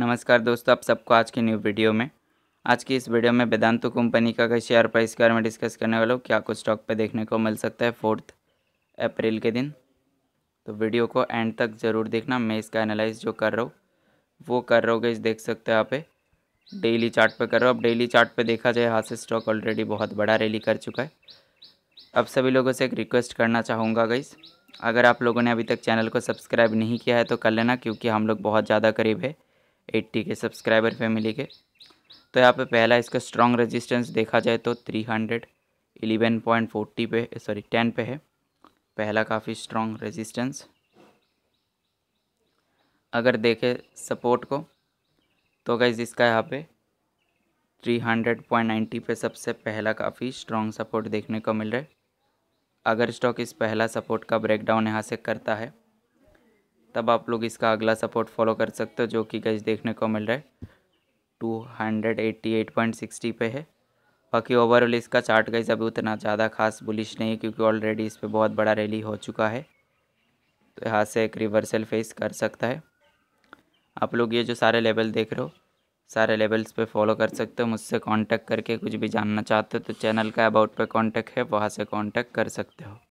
नमस्कार दोस्तों आप सबको आज की न्यू वीडियो में आज की इस वीडियो में वेदांतु कंपनी का शेयर प्राइस के बारे में डिस्कस करने वाला हूँ क्या कुछ स्टॉक पे देखने को मिल सकता है फोर्थ अप्रैल के दिन तो वीडियो को एंड तक ज़रूर देखना मैं इसका एनालाइज जो कर रहा हूँ वो कर रहा हूँ देख सकते हो यहाँ पे डेली चार्ट कर रहा हूँ अब डेली चार्ट देखा जाए हाथ से स्टॉक ऑलरेडी बहुत बड़ा रैली कर चुका है अब सभी लोगों से एक रिक्वेस्ट करना चाहूँगा गईस अगर आप लोगों ने अभी तक चैनल को सब्सक्राइब नहीं किया है तो कर लेना क्योंकि हम लोग बहुत ज़्यादा करीब है एट्टी के सब्सक्राइबर फैमिली के तो यहाँ पे पहला इसका स्ट्रॉन्ग रेजिस्टेंस देखा जाए तो three hundred eleven point forty पे सॉरी टेन पे है पहला काफ़ी स्ट्रॉन्ग रेजिस्टेंस अगर देखें सपोर्ट को तो गैज इसका यहाँ पे थ्री हंड्रेड पॉइंट नाइन्टी पे सबसे पहला काफ़ी स्ट्रॉन्ग सपोर्ट देखने को मिल रहा है अगर स्टॉक इस पहला सपोर्ट का ब्रेकडाउन यहाँ से करता है तब आप लोग इसका अगला सपोर्ट फॉलो कर सकते हो जो कि गज़ देखने को मिल रहा है two hundred eighty eight point sixty पे है बाकी ओवरऑल इसका चार्ट गज अभी उतना ज़्यादा खास बुलिश नहीं है क्योंकि ऑलरेडी इस पर बहुत बड़ा रैली हो चुका है तो यहाँ से एक रिवर्सल फेस कर सकता है आप लोग ये जो सारे लेवल देख रहे हो सारे लेवल्स पे फॉलो कर सकते हो मुझसे कांटेक्ट करके कुछ भी जानना चाहते हो तो चैनल का अबाउट पे कांटेक्ट है वहाँ से कांटेक्ट कर सकते हो